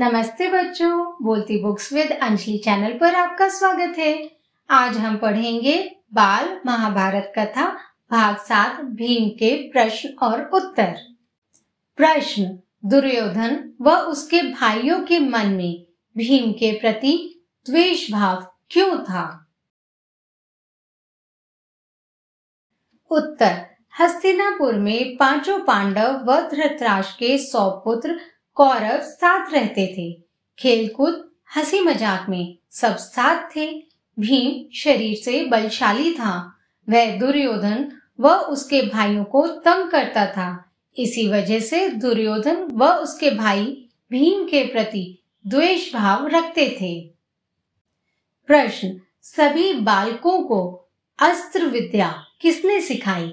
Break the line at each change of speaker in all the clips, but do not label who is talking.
नमस्ते बच्चों बोलती बुक्स विद अंजलि चैनल पर आपका स्वागत है आज हम पढ़ेंगे बाल महाभारत कथा भाग सात भीम के प्रश्न और उत्तर प्रश्न दुर्योधन व उसके भाइयों के मन में भीम के प्रति द्वेष भाव क्यों था उत्तर हस्तिनापुर में पांचों पांडव व धृतराष्ट्र के सौ पुत्र कौरव साथ रहते थे खेलकूद हंसी मजाक में सब साथ थे भीम शरीर से बलशाली था वह दुर्योधन व उसके भाइयों को तंग करता था इसी वजह से दुर्योधन व उसके भाई भीम के प्रति द्वेष भाव रखते थे प्रश्न सभी बालकों को अस्त्र विद्या किसने सिखाई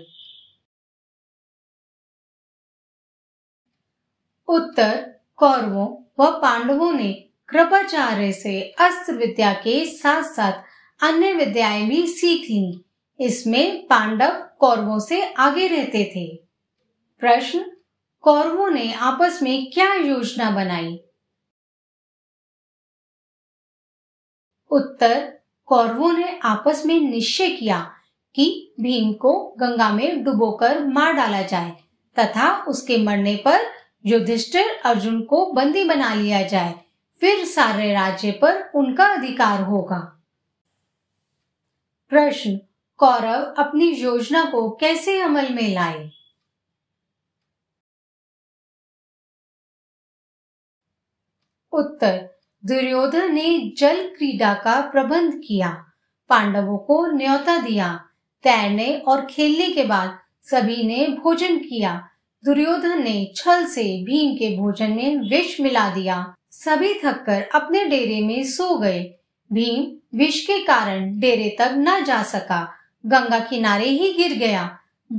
उत्तर कौरवों
व पांडवों ने कृपाचार्य से अस्त्र विद्या के साथ साथ अन्य विद्याएं भी सीख ली इसमें पांडव कौरवों से आगे रहते थे प्रश्न कौरवों ने आपस में क्या योजना बनाई
उत्तर कौरवों
ने आपस में निश्चय किया कि भीम को गंगा में डुबोकर मार डाला जाए तथा उसके मरने पर युधिष्ठिर अर्जुन को बंदी बना लिया जाए फिर सारे राज्य पर उनका अधिकार होगा प्रश्न कौरव अपनी योजना को कैसे अमल में लाए उत्तर दुर्योधन ने जल क्रीडा का प्रबंध किया पांडवों को न्योता दिया तैरने और खेलने के बाद सभी ने भोजन किया दुर्योधन ने छल से भीम के भोजन में विष मिला दिया सभी थककर अपने डेरे में सो गए भीम विष के कारण डेरे तक न जा सका गंगा किनारे ही गिर गया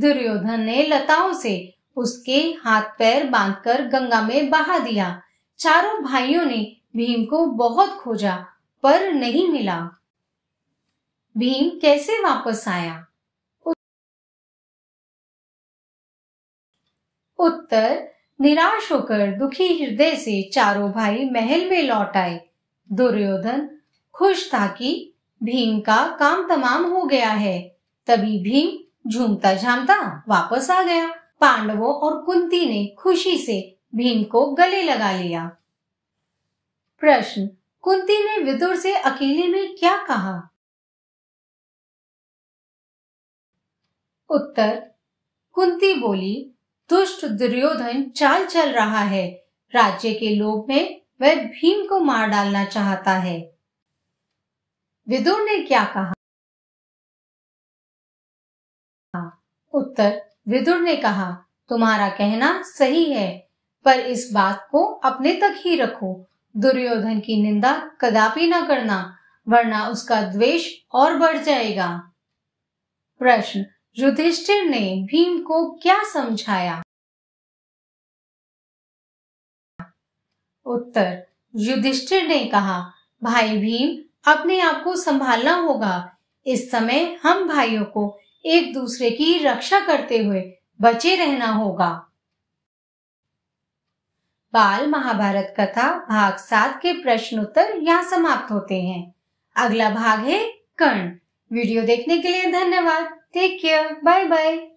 दुर्योधन ने लताओं से उसके हाथ पैर बांधकर गंगा में बहा दिया चारों भाइयों ने भीम को बहुत खोजा पर नहीं मिला
भीम कैसे वापस आया
उत्तर निराश होकर दुखी हृदय से चारों भाई महल में लौट आए दुर्योधन खुश था कि भीम का काम तमाम हो गया है तभी भीम झूमता झामता वापस आ गया पांडवों और कुंती ने खुशी से भीम को गले लगा लिया प्रश्न कुंती ने विदुर से अकेले में क्या कहा
उत्तर कुंती
बोली दुष्ट दुर्योधन चाल चल रहा है राज्य के लोग में वह भीम को मार डालना चाहता है विदुर ने
क्या कहा उत्तर विदुर
ने कहा तुम्हारा कहना सही है पर इस बात को अपने तक ही रखो दुर्योधन की निंदा कदापि न करना वरना उसका द्वेष और बढ़ जाएगा प्रश्न युधिष्ठिर ने भीम को
क्या समझाया
उत्तर युधिष्ठिर ने कहा भाई भीम अपने आप को संभालना होगा इस समय हम भाइयों को एक दूसरे की रक्षा करते हुए बचे रहना होगा बाल महाभारत कथा भाग सात के प्रश्न उत्तर यहाँ समाप्त होते हैं अगला भाग है कर्ण वीडियो देखने के लिए धन्यवाद Take care. Bye bye.